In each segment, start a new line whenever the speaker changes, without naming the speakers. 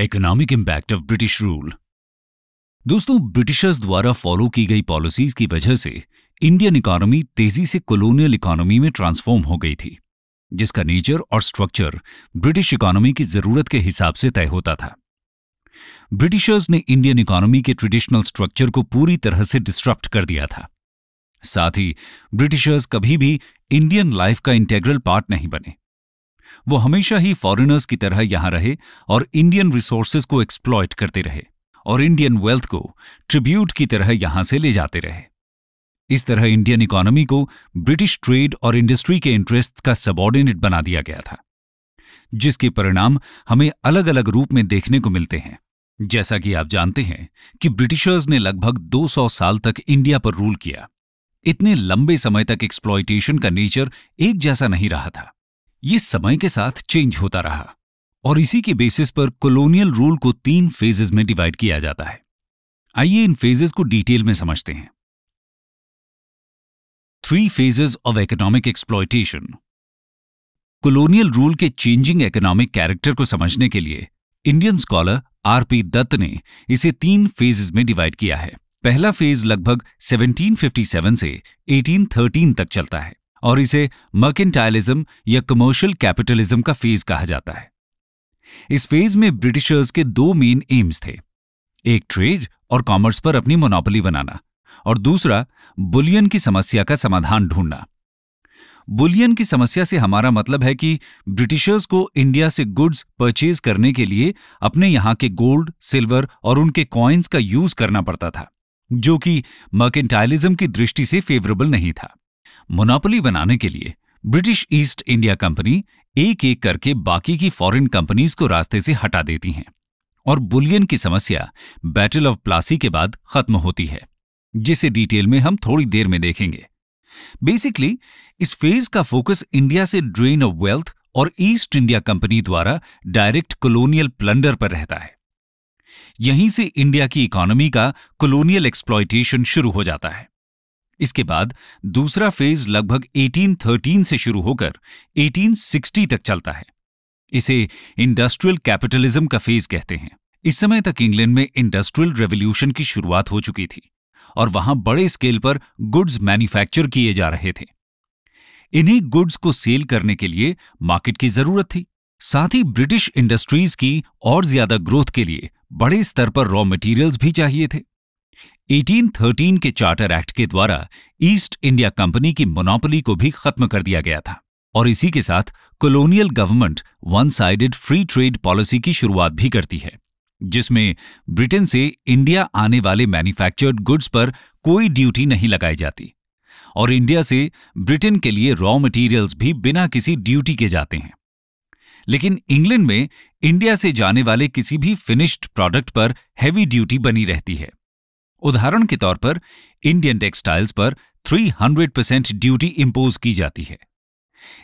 economic impact of British rule दोस्तों Britishers द्वारा follow की गई पॉलिसीज की वजह से इंडियन इकोनॉमी तेजी से कॉलोनियल इकोनॉमी में ट्रांसफॉर्म हो गई थी जिसका नेचर और स्ट्रक्चर ब्रिटिश इकोनॉमी की जरूरत के हिसाब से तय होता था ब्रिटिशर्स ने इंडियन इकोनॉमी के ट्रेडिशनल स्ट्रक्चर को पूरी तरह से डिस्ट्रप्ट कर दिया था साथ ही ब्रिटिशर्स कभी भी इंडियन लाइफ का इंटेग्रल पार्ट नहीं बने वो हमेशा ही फॉरेनर्स की तरह यहां रहे और इंडियन रिसोर्सेज को एक्सप्लॉयट करते रहे और इंडियन वेल्थ को ट्रिब्यूट की तरह यहां से ले जाते रहे इस तरह इंडियन इकोनॉमी को ब्रिटिश ट्रेड और इंडस्ट्री के इंटरेस्ट का सबॉर्डिनेट बना दिया गया था जिसके परिणाम हमें अलग अलग रूप में देखने को मिलते हैं जैसा कि आप जानते हैं कि ब्रिटिशर्स ने लगभग 200 साल तक इंडिया पर रूल किया इतने लंबे समय तक एक्सप्लॉयटेशन का नेचर एक जैसा नहीं रहा था ये समय के साथ चेंज होता रहा और इसी के बेसिस पर कॉलोनियल रूल को तीन फेजेस में डिवाइड किया जाता है आइए इन फेजेस को डिटेल में समझते हैं three phases of economic exploitation colonial rule के चेंजिंग इकोनॉमिक कैरेक्टर को समझने के लिए इंडियन स्कॉलर आरपी दत्त ने इसे तीन फेजेस में डिवाइड किया है पहला फेज लगभग 1757 से 1813 तक चलता है और इसे मर्केंटाइलिज्म या कमर्शियल कैपिटलिज्म का फेज कहा जाता है इस फेज में ब्रिटिशर्स के दो मेन एम्स थे एक ट्रेड और कॉमर्स पर अपनी मोनोपोली बनाना और दूसरा बुलियन की समस्या का समाधान ढूंढना बुलियन की समस्या से हमारा मतलब है कि ब्रिटिशर्स को इंडिया से गुड्स परचेज करने के लिए अपने यहां के गोल्ड सिल्वर और उनके कॉइन्स का यूज करना पड़ता था जो कि मर्केंटाइलिज्म की दृष्टि से फेवरेबल नहीं था मोनोपोली बनाने के लिए ब्रिटिश ईस्ट इंडिया कंपनी एक एक करके बाकी की फॉरेन कंपनीज को रास्ते से हटा देती हैं और बुलियन की समस्या बैटल ऑफ प्लासी के बाद खत्म होती है जिसे डिटेल में हम थोड़ी देर में देखेंगे बेसिकली इस फेज का फोकस इंडिया से ड्रेन ऑफ वेल्थ और ईस्ट इंडिया कंपनी द्वारा डायरेक्ट कॉलोनियल प्लंडर पर रहता है यहीं से इंडिया की इकोनॉमी का कॉलोनियल एक्सप्लॉयटेशन शुरू हो जाता है इसके बाद दूसरा फेज लगभग 1813 से शुरू होकर 1860 तक चलता है इसे इंडस्ट्रियल कैपिटलिज्म का फेज कहते हैं इस समय तक इंग्लैंड में इंडस्ट्रियल रेवोल्यूशन की शुरुआत हो चुकी थी और वहां बड़े स्केल पर गुड्स मैन्युफैक्चर किए जा रहे थे इन्हीं गुड्स को सेल करने के लिए मार्केट की जरूरत थी साथ ही ब्रिटिश इंडस्ट्रीज की और ज्यादा ग्रोथ के लिए बड़े स्तर पर रॉ मटेरियल्स भी चाहिए थे 1813 के चार्टर एक्ट के द्वारा ईस्ट इंडिया कंपनी की मोनोपोली को भी खत्म कर दिया गया था और इसी के साथ colonial government one sided free trade policy की शुरुआत भी करती है जिसमें ब्रिटेन से इंडिया आने वाले मैन्युफैक्चर्ड गुड्स पर कोई ड्यूटी नहीं लगाई जाती और इंडिया से ब्रिटेन के लिए रॉ मटेरियल्स भी बिना किसी ड्यूटी के जाते हैं लेकिन इंग्लैंड में इंडिया से जाने वाले किसी भी फिनिश्ड प्रोडक्ट पर हैवी ड्यूटी बनी रहती है उदाहरण के तौर पर इंडियन टेक्सटाइल्स पर 300 परसेंट ड्यूटी इंपोज की जाती है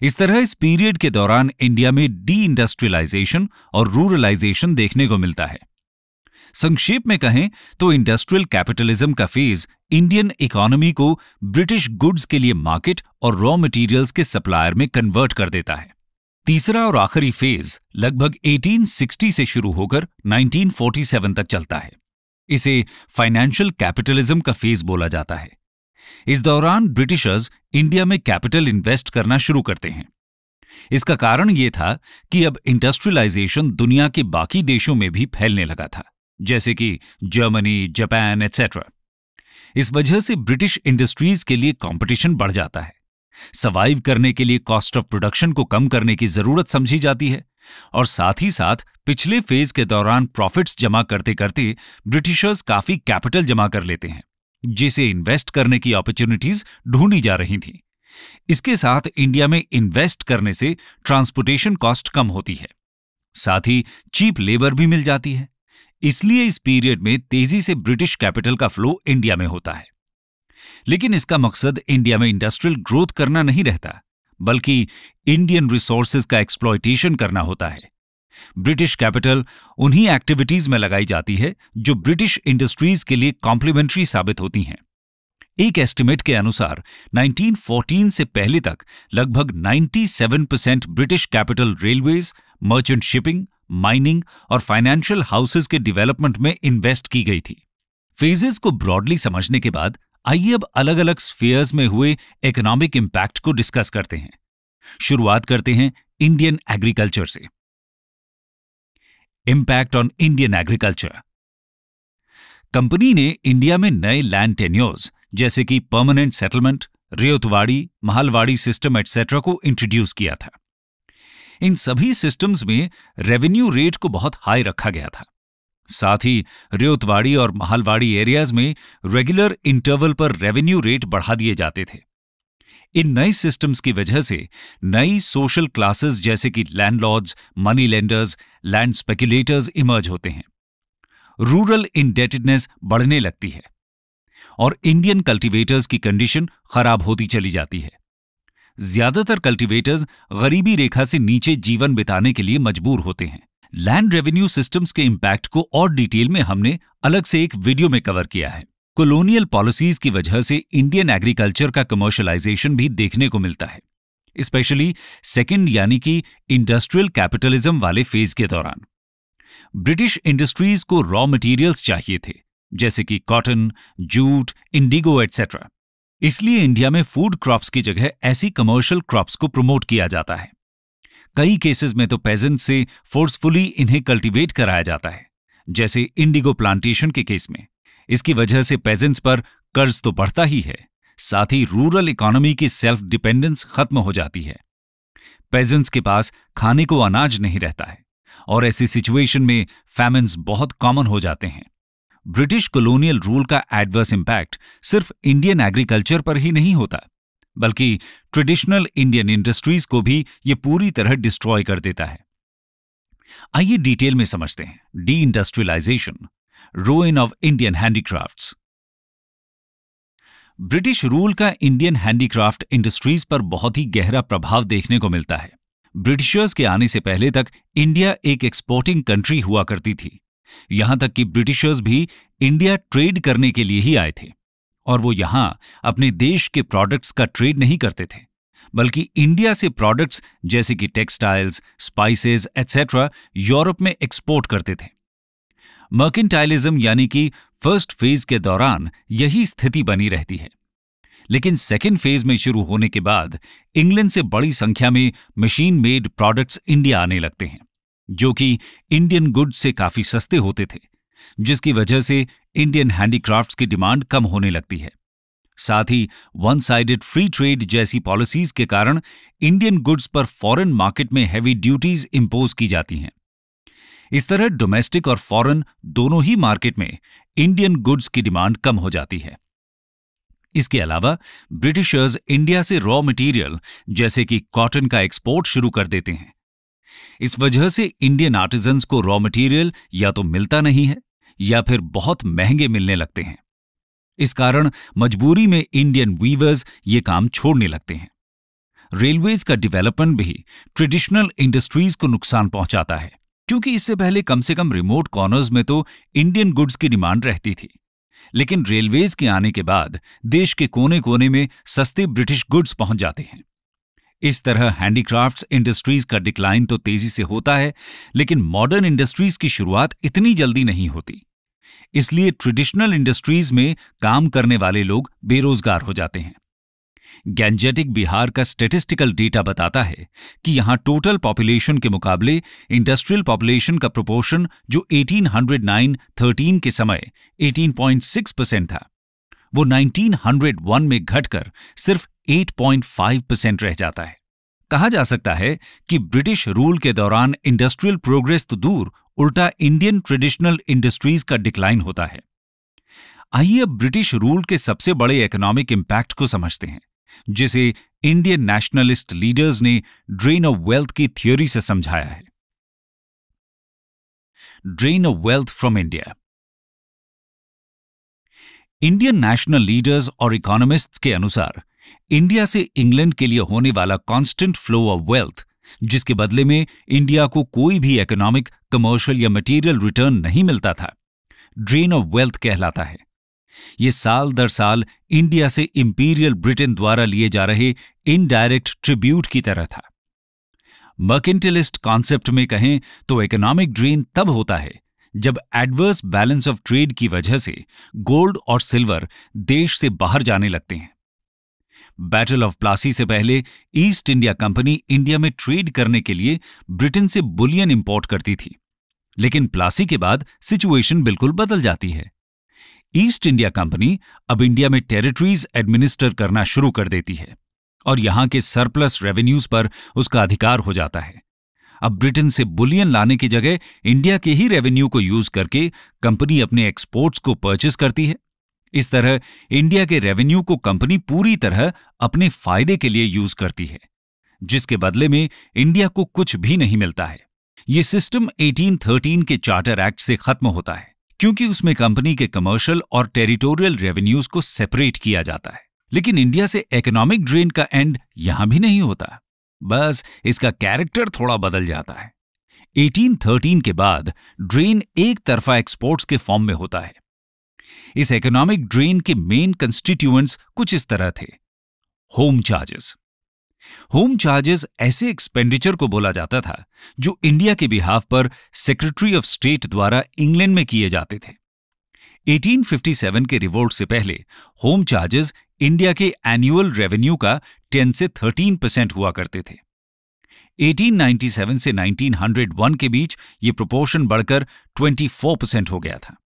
इस तरह इस पीरियड के दौरान इंडिया में डी इंडस्ट्रियलाइजेशन और रूरलाइजेशन देखने को मिलता है संक्षेप में कहें तो इंडस्ट्रियल कैपिटलिज्म का फेज इंडियन इकोनॉमी को ब्रिटिश गुड्स के लिए मार्केट और रॉ मटेरियल्स के सप्लायर में कन्वर्ट कर देता है तीसरा और आखिरी फेज लगभग 1860 से शुरू होकर 1947 तक चलता है इसे फाइनेंशियल कैपिटलिज्म का फेज बोला जाता है इस दौरान ब्रिटिशर्स इंडिया में कैपिटल इन्वेस्ट करना शुरू करते हैं इसका कारण यह था कि अब इंडस्ट्रियलाइजेशन दुनिया के बाकी देशों में भी फैलने लगा था जैसे कि जर्मनी जापान एट्सेट्रा इस वजह से ब्रिटिश इंडस्ट्रीज के लिए कंपटीशन बढ़ जाता है सवाइव करने के लिए कॉस्ट ऑफ प्रोडक्शन को कम करने की जरूरत समझी जाती है और साथ ही साथ पिछले फेज के दौरान प्रॉफिट्स जमा करते करते ब्रिटिशर्स काफी कैपिटल जमा कर लेते हैं जिसे इन्वेस्ट करने की अपॉर्चुनिटीज ढूंढी जा रही थी इसके साथ इंडिया में इन्वेस्ट करने से ट्रांसपोर्टेशन कॉस्ट कम होती है साथ ही चीप लेबर भी मिल जाती है इसलिए इस पीरियड में तेजी से ब्रिटिश कैपिटल का फ्लो इंडिया में होता है लेकिन इसका मकसद इंडिया में इंडस्ट्रियल ग्रोथ करना नहीं रहता बल्कि इंडियन रिसोर्सेज का एक्सप्लॉयटेशन करना होता है ब्रिटिश कैपिटल उन्हीं एक्टिविटीज में लगाई जाती है जो ब्रिटिश इंडस्ट्रीज के लिए कॉम्प्लीमेंट्री साबित होती हैं एक एस्टिमेट के अनुसार 1914 से पहले तक लगभग 97 percent British capital railways merchant shipping mining और फाइनेंशियल हाउसेज के डेवलपमेंट में इन्वेस्ट की गई थी फेजेस को ब्रॉडली समझने के बाद आइए अब अलग अलग स्फेयर्स में हुए इकोनॉमिक इंपैक्ट को डिस्कस करते हैं शुरुआत करते हैं इंडियन एग्रीकल्चर से impact on Indian agriculture company ने इंडिया में नए लैंड टेन्योर्स जैसे कि permanent settlement ryotwari mahalwari system etcetera को इंट्रोड्यूस किया था इन सभी सिस्टम्स में रेवेन्यू रेट को बहुत हाई रखा गया था साथ ही रेतवाड़ी और महलवाड़ी एरियाज में रेगुलर इंटरवल पर रेवेन्यू रेट बढ़ा दिए जाते थे इन नए सिस्टम्स की वजह से नई सोशल क्लासेस जैसे कि landlords money lenders land speculators emerge होते हैं रूरल इंडेटेडनेस बढ़ने लगती है और इंडियन कल्टीवेटर्स की कंडीशन खराब होती चली जाती है ज्यादातर कल्टीवेटर्स गरीबी रेखा से नीचे जीवन बिताने के लिए मजबूर होते हैं लैंड रेवेन्यू सिस्टम्स के इम्पैक्ट को और डिटेल में हमने अलग से एक वीडियो में कवर किया है कोलोनियल पॉलिसीज की वजह से इंडियन एग्रीकल्चर का कमर्शलाइजेशन भी देखने को मिलता है स्पेशली सेकेंड यानी कि इंडस्ट्रियल कैपिटलिज्म वाले फेज के दौरान ब्रिटिश इंडस्ट्रीज को रॉ मटेरियल्स चाहिए थे जैसे कि कॉटन जूट इंडिगो एटसेट्रा इसलिए इंडिया में फूड क्रॉप्स की जगह ऐसी कमर्शियल क्रॉप्स को प्रमोट किया जाता है कई केसेस में तो पेजेंट से फोर्सफुली इन्हें कल्टीवेट कराया जाता है जैसे इंडिगो प्लांटेशन के केस में इसकी वजह से पेजेंट्स पर कर्ज तो बढ़ता ही है साथ ही रूरल इकोनॉमी की सेल्फ डिपेंडेंस खत्म हो जाती है पेजेंट्स के पास खाने को अनाज नहीं रहता है और ऐसी सिचुएशन में फैमिन्स बहुत कॉमन हो जाते हैं ब्रिटिश कॉलोनियल रूल का एडवर्स इम्पैक्ट सिर्फ इंडियन एग्रीकल्चर पर ही नहीं होता बल्कि ट्रेडिशनल इंडियन इंडस्ट्रीज को भी ये पूरी तरह डिस्ट्रॉय कर देता है आइए डिटेल में समझते हैं deindustrialisation ruin of Indian handicrafts British rule का इंडियन हैंडीक्राफ्ट इंडस्ट्रीज पर बहुत ही गहरा प्रभाव देखने को मिलता है ब्रिटिशर्स के आने से पहले तक इंडिया एक एक्सपोर्टिंग कंट्री हुआ करती थी यहां तक कि ब्रिटिशर्स भी इंडिया ट्रेड करने के लिए ही आए थे और वो यहां अपने देश के प्रोडक्ट्स का ट्रेड नहीं करते थे बल्कि इंडिया से प्रोडक्ट्स जैसे कि टेक्सटाइल्स स्पाइसेस एट्सेट्रा यूरोप में एक्सपोर्ट करते थे मर्केंटाइलिज्म यानी कि फर्स्ट फेज के दौरान यही स्थिति बनी रहती है लेकिन सेकेंड फेज में शुरू होने के बाद इंग्लैंड से बड़ी संख्या में मशीन मेड प्रोडक्ट्स इंडिया आने लगते हैं जो कि इंडियन गुड्स से काफी सस्ते होते थे जिसकी वजह से इंडियन हैंडीक्राफ्ट्स की डिमांड कम होने लगती है साथ ही वन साइडेड फ्री ट्रेड जैसी पॉलिसीज के कारण इंडियन गुड्स पर फॉरेन मार्केट में हैवी ड्यूटीज इंपोज की जाती हैं इस तरह डोमेस्टिक और फॉरेन दोनों ही मार्केट में इंडियन गुड्स की डिमांड कम हो जाती है इसके अलावा ब्रिटिशर्स इंडिया से रॉ मटेरियल जैसे कि कॉटन का एक्सपोर्ट शुरू कर देते हैं इस वजह से इंडियन आर्टिजन्स को रॉ मटेरियल या तो मिलता नहीं है या फिर बहुत महंगे मिलने लगते हैं इस कारण मजबूरी में इंडियन वीवर्स ये काम छोड़ने लगते हैं रेलवेज का डेवलपमेंट भी ट्रेडिशनल इंडस्ट्रीज को नुकसान पहुंचाता है क्योंकि इससे पहले कम से कम रिमोट कॉर्नर्स में तो इंडियन गुड्स की डिमांड रहती थी लेकिन रेलवेज के आने के बाद देश के कोने कोने में सस्ते ब्रिटिश गुड्स पहुंच जाते हैं इस तरह हैंडीक्राफ्ट्स इंडस्ट्रीज का डिक्लाइन तो तेजी से होता है लेकिन मॉडर्न इंडस्ट्रीज की शुरुआत इतनी जल्दी नहीं होती इसलिए ट्रेडिशनल इंडस्ट्रीज में काम करने वाले लोग बेरोजगार हो जाते हैं गैंजेटिक बिहार का स्टेटिस्टिकल डेटा बताता है कि यहां टोटल पॉपुलेशन के मुकाबले इंडस्ट्रियल पॉपुलेशन का प्रोपोर्शन जो 1809-13 के समय 18.6 परसेंट था वो 1901 में घटकर सिर्फ 8.5 परसेंट रह जाता है कहा जा सकता है कि ब्रिटिश रूल के दौरान इंडस्ट्रियल प्रोग्रेस तो दूर उल्टा इंडियन ट्रेडिशनल इंडस्ट्रीज का डिक्लाइन होता है आइए अब ब्रिटिश रूल के सबसे बड़े इकोनॉमिक इंपैक्ट को समझते हैं जिसे इंडियन नेशनलिस्ट लीडर्स ने ड्रेन ऑफ वेल्थ की थ्योरी से समझाया है drain of wealth from India Indian national leaders और इकोनॉमिस्ट्स के अनुसार इंडिया से इंग्लैंड के लिए होने वाला कांस्टेंट फ्लो ऑफ वेल्थ जिसके बदले में इंडिया को कोई भी इकोनॉमिक कमर्शियल या मटेरियल रिटर्न नहीं मिलता था ड्रेन ऑफ वेल्थ कहलाता है ये साल दर साल इंडिया से इंपीरियल ब्रिटेन द्वारा लिए जा रहे इनडायरेक्ट ट्रिब्यूट की तरह था मर्केंटलिस्ट कॉन्सेप्ट में कहें तो इकोनॉमिक ड्रेन तब होता है जब एडवर्स बैलेंस ऑफ ट्रेड की वजह से गोल्ड और सिल्वर देश से बाहर जाने लगते हैं बैटल ऑफ प्लासी से पहले ईस्ट इंडिया कंपनी इंडिया में ट्रेड करने के लिए ब्रिटेन से बुलियन इंपोर्ट करती थी लेकिन प्लासी के बाद सिचुएशन बिल्कुल बदल जाती है ईस्ट इंडिया कंपनी अब इंडिया में टेरिटरीज एडमिनिस्टर करना शुरू कर देती है और यहां के सरप्लस रेवेन्यूज पर उसका अधिकार हो जाता है अब ब्रिटेन से बुलियन लाने की जगह इंडिया के ही रेवेन्यू को यूज करके कंपनी अपने एक्सपोर्ट्स को परचेस करती है इस तरह इंडिया के रेवेन्यू को कंपनी पूरी तरह अपने फायदे के लिए यूज करती है जिसके बदले में इंडिया को कुछ भी नहीं मिलता है ये सिस्टम 1813 के चार्टर एक्ट से खत्म होता है क्योंकि उसमें कंपनी के कमर्शियल और टेरिटोरियल रेवेन्यूज को सेपरेट किया जाता है लेकिन इंडिया से इकोनॉमिक ड्रेन का एंड यहां भी नहीं होता बस इसका कैरेक्टर थोड़ा बदल जाता है 1813 के बाद ड्रेन एक तरफा एक्सपोर्ट्स के फॉर्म में होता है इस इकोनॉमिक ड्रेन के मेन कंस्टिट्यूएंट्स कुछ इस तरह थे होम चार्जेस होम चार्जेस ऐसे एक्सपेंडिचर को बोला जाता था जो इंडिया के बिहाफ पर सेक्रेटरी ऑफ स्टेट द्वारा इंग्लैंड में किए जाते थे 1857 के रिवोल्ट से पहले होम चार्जेस इंडिया के एनुअल रेवेन्यू का 10 से 13 परसेंट हुआ करते थे 1897 से 1901 के बीच ये प्रोपोर्शन बढ़कर 24 परसेंट हो गया था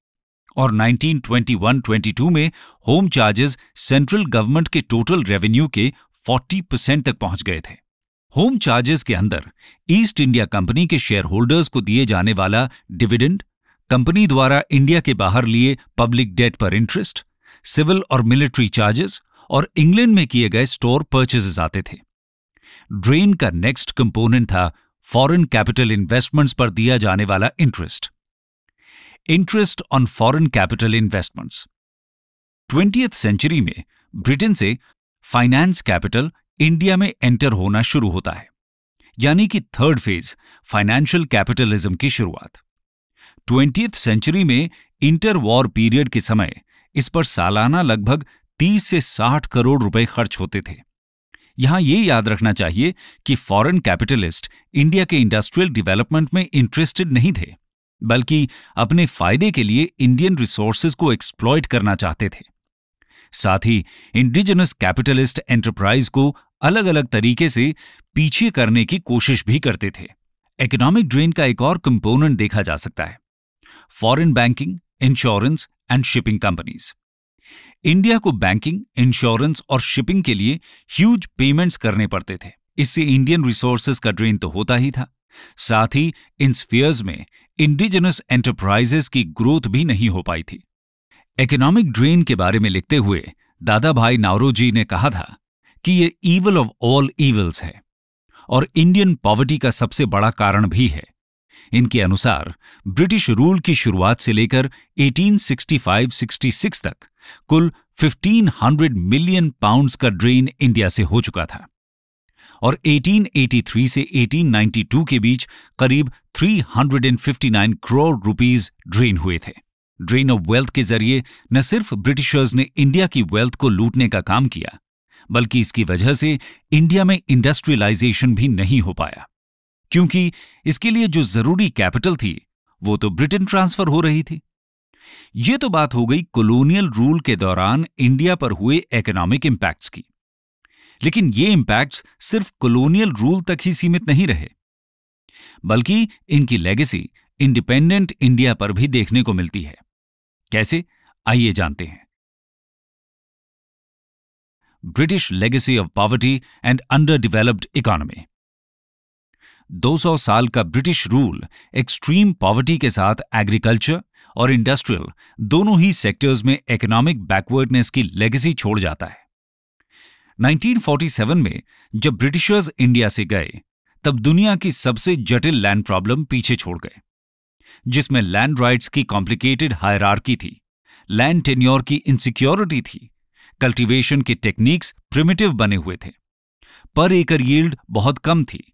और 1921-22 में होम चार्जेस सेंट्रल गवर्नमेंट के टोटल रेवेन्यू के 40 परसेंट तक पहुंच गए थे होम चार्जेस के अंदर ईस्ट इंडिया कंपनी के शेयर होल्डर्स को दिए जाने वाला डिविडेंड कंपनी द्वारा इंडिया के बाहर लिए पब्लिक डेट पर इंटरेस्ट सिविल और मिलिट्री चार्जेस और इंग्लैंड में किए गए स्टोर परचेजेस आते थे ड्रेन का नेक्स्ट कंपोनेंट था फॉरेन कैपिटल इन्वेस्टमेंट्स पर दिया जाने वाला interest interest on foreign capital investments twentieth century में ब्रिटेन से फाइनेंस कैपिटल इंडिया में एंटर होना शुरू होता है यानी कि थर्ड फेज फाइनेंशियल कैपिटलिज्म की शुरुआत ट्वेंटियथ सेंचुरी में इंटर वॉर पीरियड के समय इस पर सालाना लगभग 30 से 60 करोड़ रुपए खर्च होते थे यहां ये याद रखना चाहिए कि फॉरेन कैपिटलिस्ट इंडिया के इंडस्ट्रियल डेवलपमेंट में इंटरेस्टेड नहीं थे बल्कि अपने फायदे के लिए इंडियन रिसोर्सेज को एक्सप्लॉयट करना चाहते थे साथ ही इंडिजिनस कैपिटलिस्ट एंटरप्राइज को अलग अलग तरीके से पीछे करने की कोशिश भी करते थे इकोनॉमिक ड्रेन का एक और कंपोनेंट देखा जा सकता है foreign banking insurance and shipping companies India को बैंकिंग इंश्योरेंस और शिपिंग के लिए ह्यूज पेमेंट्स करने पड़ते थे इससे इंडियन रिसोर्सेज का ड्रेन तो होता ही था साथ ही इन स्फीयर्स में इंडिजिनस एंटरप्राइजेस की ग्रोथ भी नहीं हो पाई थी इकोनॉमिक ड्रेन के बारे में लिखते हुए दादा भाई नारोजी ने कहा था कि ये ईवल ऑफ ऑल ईवल्स है और इंडियन पॉवर्टी का सबसे बड़ा कारण भी है इनके अनुसार ब्रिटिश रूल की शुरुआत से लेकर 1865-66 तक कुल 1500 मिलियन पाउंड्स का ड्रेन इंडिया से हो चुका था और 1883 से 1892 के बीच करीब 359 करोड़ रुपीस ड्रेन हुए थे ड्रेन ऑफ वेल्थ के जरिए न सिर्फ ब्रिटिशर्स ने इंडिया की वेल्थ को लूटने का काम किया बल्कि इसकी वजह से इंडिया में इंडस्ट्रियलाइजेशन भी नहीं हो पाया क्योंकि इसके लिए जो जरूरी कैपिटल थी वो तो ब्रिटेन ट्रांसफर हो रही थी ये तो बात हो गई कॉलोनियल रूल के दौरान इंडिया पर हुए इकोनॉमिक इंपैक्ट्स की लेकिन ये इम्पैक्ट्स सिर्फ कॉलोनियल रूल तक ही सीमित नहीं रहे बल्कि इनकी लेगेसी इंडिपेंडेंट इंडिया पर भी देखने को मिलती है कैसे आइए जानते हैं British legacy of poverty and underdeveloped economy 200 साल का ब्रिटिश रूल एक्सट्रीम पॉवर्टी के साथ एग्रीकल्चर और इंडस्ट्रियल दोनों ही सेक्टर्स में इकोनॉमिक बैकवर्डनेस की लेगेसी छोड़ जाता है 1947 में जब ब्रिटिशर्स इंडिया से गए तब दुनिया की सबसे जटिल लैंड प्रॉब्लम पीछे छोड़ गए जिसमें लैंड राइट्स की कॉम्प्लिकेटेड हायरार्की थी लैंड टेन्योर की इनसिक्योरिटी थी कल्टीवेशन के टेक्निक्स प्रिमिटिव बने हुए थे पर एकर यील्ड बहुत कम थी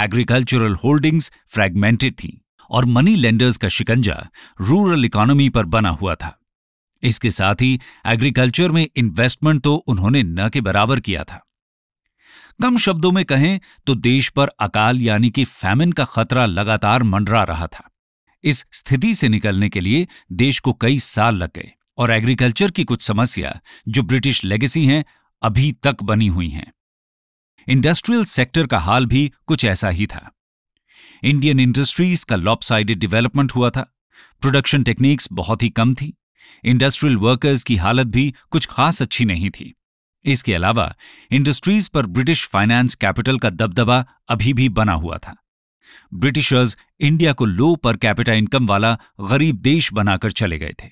एग्रीकल्चरल होल्डिंग्स फ्रैगमेंटेड थी और मनी लेंडर्स का शिकंजा रूरल इकोनॉमी पर बना हुआ था इसके साथ ही एग्रीकल्चर में इन्वेस्टमेंट तो उन्होंने न के बराबर किया था कम शब्दों में कहें तो देश पर अकाल यानी कि फैमिन का खतरा लगातार मंडरा रहा था इस स्थिति से निकलने के लिए देश को कई साल लग गए और एग्रीकल्चर की कुछ समस्या जो ब्रिटिश लेगेसी हैं अभी तक बनी हुई हैं इंडस्ट्रियल सेक्टर का हाल भी कुछ ऐसा ही था इंडियन इंडस्ट्रीज का लॉपसाइडेड डेवलपमेंट हुआ था प्रोडक्शन टेक्निक्स बहुत ही कम थी इंडस्ट्रियल वर्कर्स की हालत भी कुछ खास अच्छी नहीं थी इसके अलावा इंडस्ट्रीज पर ब्रिटिश फाइनेंस कैपिटल का दबदबा अभी भी बना हुआ था ब्रिटिशर्स इंडिया को लो पर कैपिटा इनकम वाला गरीब देश बनाकर चले गए थे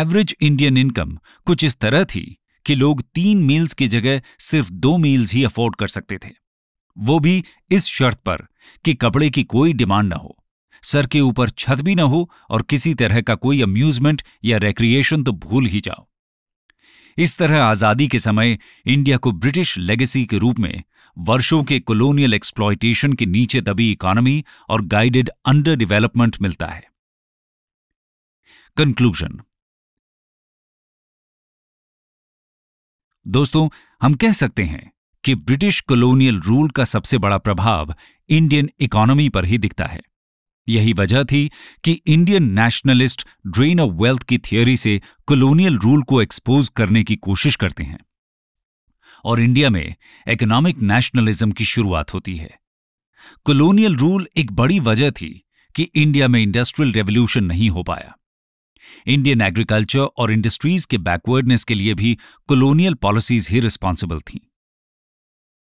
एवरेज इंडियन इनकम कुछ इस तरह थी कि लोग तीन मील्स की जगह सिर्फ दो मील्स ही अफोर्ड कर सकते थे वो भी इस शर्त पर कि कपड़े की कोई डिमांड ना हो सर के ऊपर छत भी ना हो और किसी तरह का कोई अम्यूजमेंट या रेक्रिएशन तो भूल ही जाओ इस तरह आजादी के समय इंडिया को ब्रिटिश लेगेसी के रूप में वर्षों के कोलोनियल एक्सप्लॉयटेशन के नीचे दबी इकॉनमी और गाइडेड अंडर डेवलपमेंट मिलता है कंक्लूजन दोस्तों हम कह सकते हैं कि ब्रिटिश कॉलोनियल रूल का सबसे बड़ा प्रभाव इंडियन इकोनॉमी पर ही दिखता है यही वजह थी कि Indian nationalist drain of wealth की थियोरी से कॉलोनियल रूल को एक्सपोज करने की कोशिश करते हैं और इंडिया में इकोनॉमिक नेशनलिज्म की शुरुआत होती है कॉलोनियल रूल एक बड़ी वजह थी कि इंडिया में इंडस्ट्रियल रेवोल्यूशन नहीं हो पाया इंडियन एग्रीकल्चर और इंडस्ट्रीज के बैकवर्डनेस के लिए भी कॉलोनियल पॉलिसीज ही रिस्पॉन्सिबल थीं